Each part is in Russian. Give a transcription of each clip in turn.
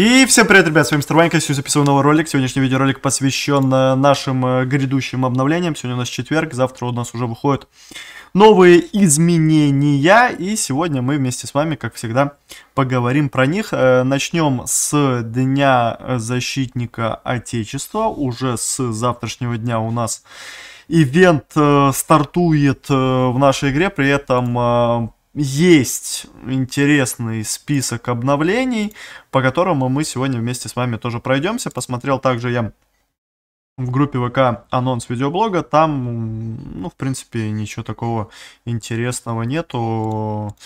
И всем привет, ребят, с вами Старванька, сегодня записываю новый ролик. Сегодняшний видеоролик посвящен э, нашим э, грядущим обновлениям. Сегодня у нас четверг, завтра у нас уже выходят новые изменения. И сегодня мы вместе с вами, как всегда, поговорим про них. Э, начнем с Дня Защитника Отечества. Уже с завтрашнего дня у нас ивент стартует в нашей игре, при этом есть интересный список обновлений, по которому мы сегодня вместе с вами тоже пройдемся. Посмотрел также я в группе ВК анонс видеоблога. Там, ну, в принципе, ничего такого интересного нету.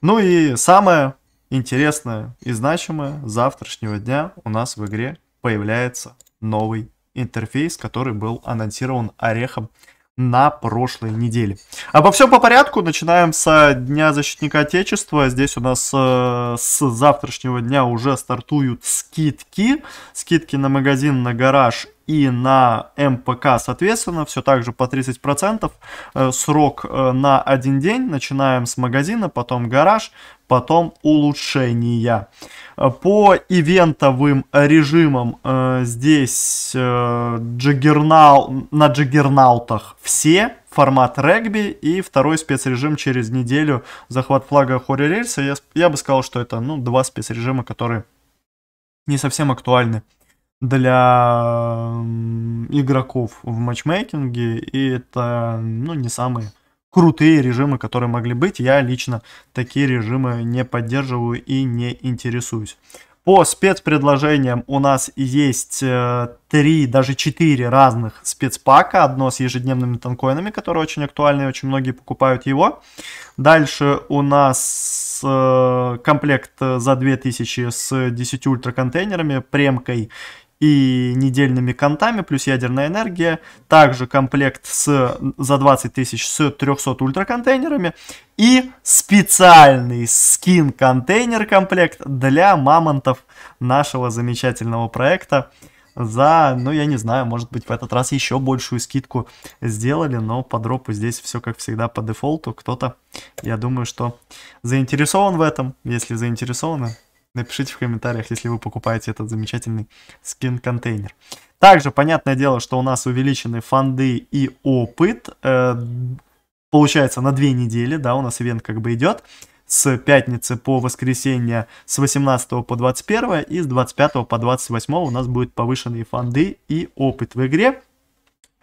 Ну и самое интересное и значимое, завтрашнего дня у нас в игре появляется новый интерфейс, который был анонсирован Орехом на прошлой неделе. Обо всем по порядку. Начинаем с Дня Защитника Отечества. Здесь у нас э, с завтрашнего дня уже стартуют скидки. Скидки на магазин, на гараж и на МПК, соответственно, все так же по 30%. Э, срок э, на один день. Начинаем с магазина, потом гараж, потом улучшения. Э, по ивентовым режимам здесь джиггернал, на джиггернаутах все, формат регби и второй спецрежим через неделю захват флага Хори Рельса. Я, я бы сказал, что это ну, два спецрежима, которые не совсем актуальны для игроков в матчмейкинге, и это, ну, не самые крутые режимы, которые могли быть. Я лично такие режимы не поддерживаю и не интересуюсь. По спецпредложениям у нас есть э, три, даже четыре разных спецпака. Одно с ежедневными танкоинами, которые очень актуальны, очень многие покупают его. Дальше у нас э, комплект за 2000 с 10 ультраконтейнерами, премкой и недельными контами, плюс ядерная энергия, также комплект с, за 20 тысяч с 300 ультраконтейнерами и специальный скин-контейнер комплект для мамонтов нашего замечательного проекта за, ну я не знаю, может быть в этот раз еще большую скидку сделали, но по дропу здесь все как всегда по дефолту, кто-то, я думаю, что заинтересован в этом, если заинтересованы, Напишите в комментариях, если вы покупаете этот замечательный скин-контейнер. Также, понятное дело, что у нас увеличены фонды и опыт. Э, получается, на две недели, да, у нас ивент как бы идет с пятницы по воскресенье с 18 по 21 и с 25 по 28 у нас будут повышенные фонды и опыт в игре.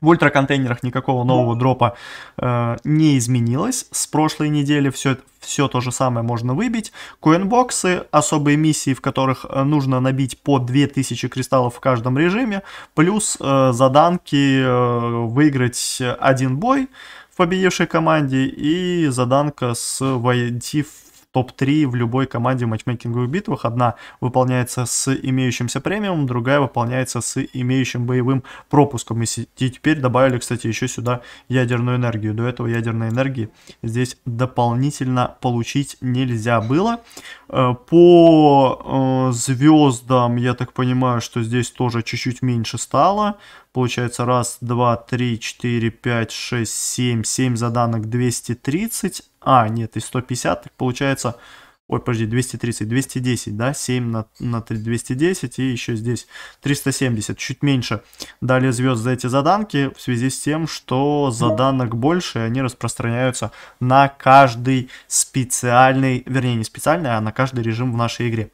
В ультраконтейнерах никакого нового ну. дропа э, не изменилось. С прошлой недели все, все то же самое можно выбить. Коинбоксы, особые миссии, в которых э, нужно набить по 2000 кристаллов в каждом режиме, плюс э, заданки э, выиграть один бой в победившей команде и заданка с войти в топ-3 в любой команде в матчмейкинговых битвах. Одна выполняется с имеющимся премиумом, другая выполняется с имеющим боевым пропуском. И теперь добавили, кстати, еще сюда ядерную энергию. До этого ядерной энергии здесь дополнительно получить нельзя было. Э, по э, звездам, я так понимаю, что здесь тоже чуть-чуть меньше стало. Получается 1, 2, 3, 4, 5, 6, семь 7 заданок 230, а, нет, из 150 так получается... Ой, подожди, 230, 210, да? 7 на, на 3, 210 и еще здесь 370, чуть меньше. Дали звезд за эти заданки в связи с тем, что заданок больше, и они распространяются на каждый специальный, вернее не специальный, а на каждый режим в нашей игре.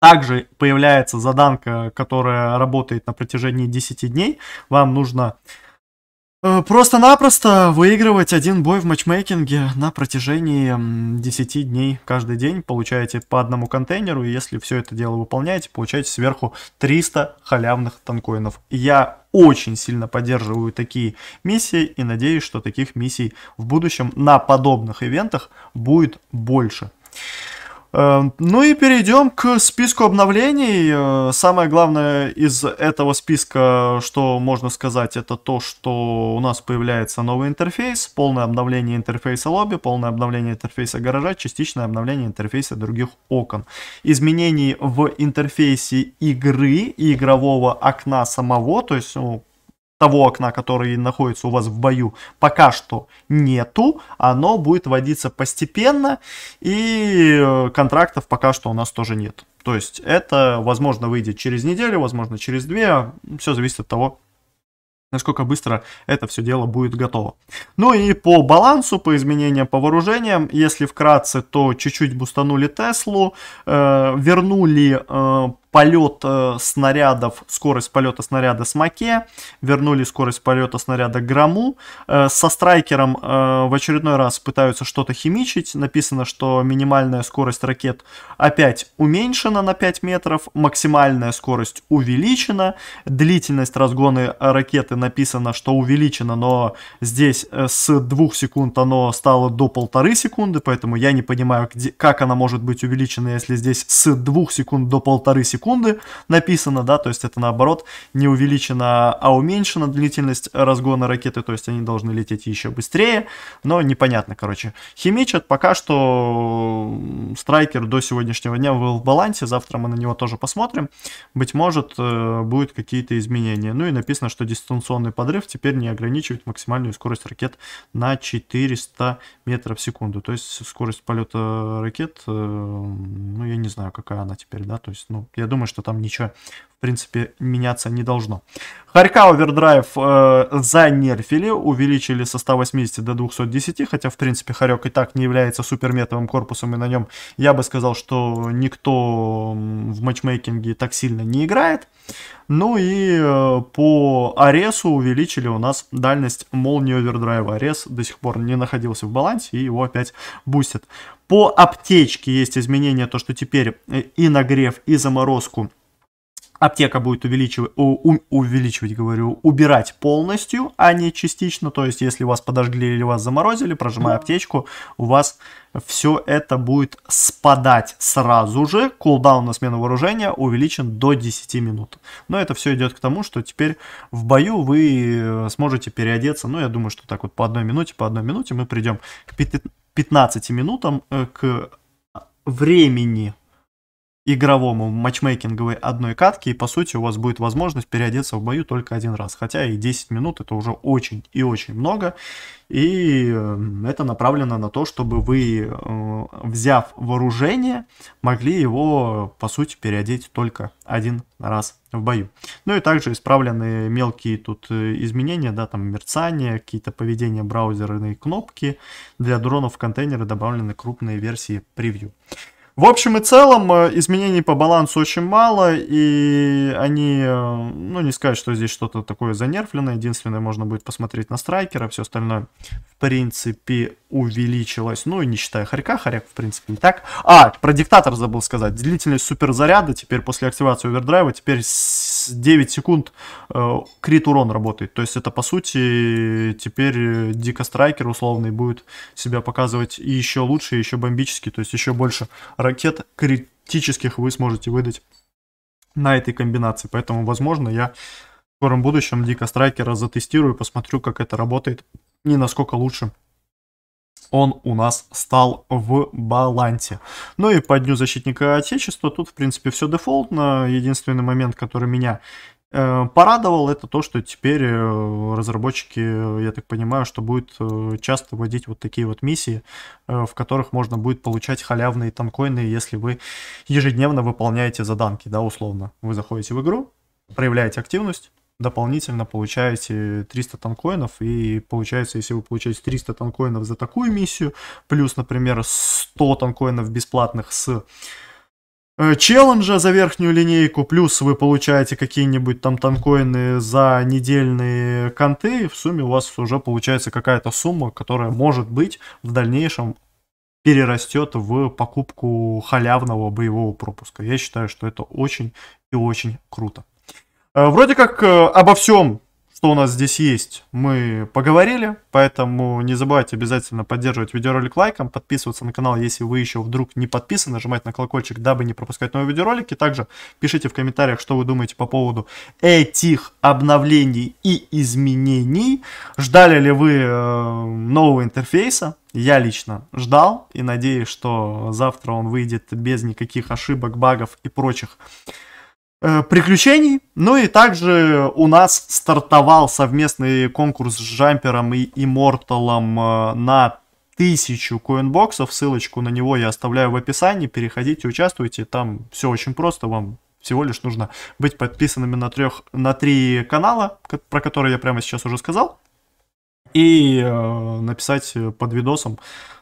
Также появляется заданка, которая работает на протяжении 10 дней. Вам нужно Э, просто-напросто выигрывать один бой в матчмейкинге на протяжении 10 дней каждый день. Получаете по одному контейнеру, и если все это дело выполняете, получаете сверху 300 халявных танкоинов. Я очень сильно поддерживаю такие миссии и надеюсь, что таких миссий в будущем на подобных ивентах будет больше. Эм, ну и перейдем к списку обновлений. Э, самое главное из этого списка, что можно сказать, это то, что у нас появляется новый интерфейс, полное обновление интерфейса лобби, полное обновление интерфейса гаража, частичное обновление интерфейса других окон. Изменений в интерфейсе игры и игрового окна самого, то есть ну, того окна, который находится у вас в бою, пока что нету. Оно будет вводиться постепенно, и э, контрактов пока что у нас тоже нет. То есть это, возможно, выйдет через неделю, возможно, через две. Все зависит от того, насколько быстро это все дело будет готово. Ну и по балансу, по изменениям, по вооружениям, если вкратце, то чуть-чуть бустанули Теслу, э, вернули э, полет э, снарядов, скорость полета снаряда с Маке, вернули скорость полета снаряда Граму. Э, со Страйкером э, в очередной раз пытаются что-то химичить. Написано, что минимальная скорость ракет опять уменьшена на 5 метров, максимальная скорость увеличена, длительность разгона ракеты написано, что увеличена, но здесь с 2 секунд оно стало до полторы секунды, поэтому я не понимаю, где, как она может быть увеличена, если здесь с 2 секунд до полторы секунды секунды написано, да, то есть это наоборот не увеличена, а уменьшена длительность разгона ракеты, то есть они должны лететь еще быстрее, но непонятно, короче. Химичат пока что страйкер до сегодняшнего дня был в балансе, завтра мы на него тоже посмотрим, быть может э, будут какие-то изменения. Ну и написано, что дистанционный подрыв теперь не ограничивает максимальную скорость ракет на 400 метров в секунду, то есть скорость полета ракет, э, ну я не знаю, какая она теперь, да, то есть, ну я думаю, что там ничего, в принципе, меняться не должно. Харька Овердрайв э, занерфили, увеличили со 180 до 210, хотя, в принципе, Харек и так не является суперметовым корпусом, и на нем, я бы сказал, что никто в матчмейкинге так сильно не играет. Ну и э, по Аресу увеличили у нас дальность молнии овердрайва. Арес до сих пор не находился в балансе и его опять бустят. По аптечке есть изменения, то что теперь э, и нагрев, и заморозку аптека будет увеличивать, у, у, увеличивать, говорю, убирать полностью, а не частично. То есть, если вас подожгли или вас заморозили, прожимая аптечку, у вас все это будет спадать сразу же. Кулдаун на смену вооружения увеличен до 10 минут. Но это все идет к тому, что теперь в бою вы э, сможете переодеться. Ну, я думаю, что так вот по одной минуте, по одной минуте мы придем к 15 минутам, э, к времени игровому матчмейкинговой одной катки, и по сути у вас будет возможность переодеться в бою только один раз. Хотя и 10 минут это уже очень и очень много, и эм, это направлено на то, чтобы вы, э, взяв вооружение, могли его по сути переодеть только один раз в бою. Ну и также исправлены мелкие тут э, изменения, да, там мерцание, какие-то поведения браузерные кнопки. Для дронов в контейнеры добавлены крупные версии превью. В общем и целом, э, изменений по балансу очень мало, и они, э, ну, не сказать, что здесь что-то такое занервленное. Единственное, можно будет посмотреть на страйкера, все остальное, в принципе, увеличилось. Ну, и не считая хорька, хоряк, в принципе, не так. А, про диктатор забыл сказать. Длительность суперзаряда теперь после активации овердрайва, теперь с 9 секунд э, крит урон работает. То есть это, по сути, теперь э, дико страйкер условный будет себя показывать и еще лучше, еще бомбически, то есть еще больше ракет критических вы сможете выдать на этой комбинации. Поэтому, возможно, я в скором будущем Дика Страйкера затестирую, посмотрю, как это работает и насколько лучше он у нас стал в балансе. Ну и по Дню Защитника Отечества тут, в принципе, все дефолтно. Единственный момент, который меня Э, Порадовал это то, что теперь э, разработчики, я так понимаю, что будут э, часто вводить вот такие вот миссии, в которых можно будет получать халявные танкоины, если вы ежедневно выполняете заданки, да, условно. Вы заходите в игру, проявляете активность, дополнительно получаете 300 танкоинов, и получается, если вы получаете 300 танкоинов за такую миссию, плюс, например, 100 танкоинов бесплатных с Э, челленджа за верхнюю линейку, плюс вы получаете какие-нибудь там танкоины за недельные конты, в сумме у вас уже получается какая-то сумма, которая может быть в дальнейшем перерастет в покупку халявного боевого пропуска. Я считаю, что это очень и очень круто. Э, вроде как э, обо всем что у нас здесь есть, мы поговорили, поэтому не забывайте обязательно поддерживать видеоролик лайком, подписываться на канал, если вы еще вдруг не подписаны, нажимать на колокольчик, дабы не пропускать новые видеоролики. Также пишите в комментариях, что вы думаете по поводу этих обновлений и изменений. Ждали ли вы э, нового интерфейса? Я лично ждал и надеюсь, что завтра он выйдет без никаких ошибок, багов и прочих Э, приключений. Ну и также у нас стартовал совместный конкурс с Джампером и Имморталом э, на тысячу коинбоксов. Ссылочку на него я оставляю в описании. Переходите, участвуйте. Там все очень просто. Вам всего лишь нужно быть подписанными на, трех, на три канала, про которые я прямо сейчас уже сказал и э, написать э, под видосом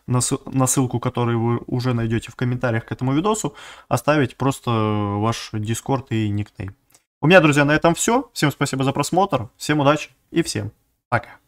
на, на ссылку, которую вы уже найдете в комментариях к этому видосу, оставить просто э, ваш дискорд и никнейм. У меня, друзья, на этом все. Всем спасибо за просмотр, всем удачи и всем пока.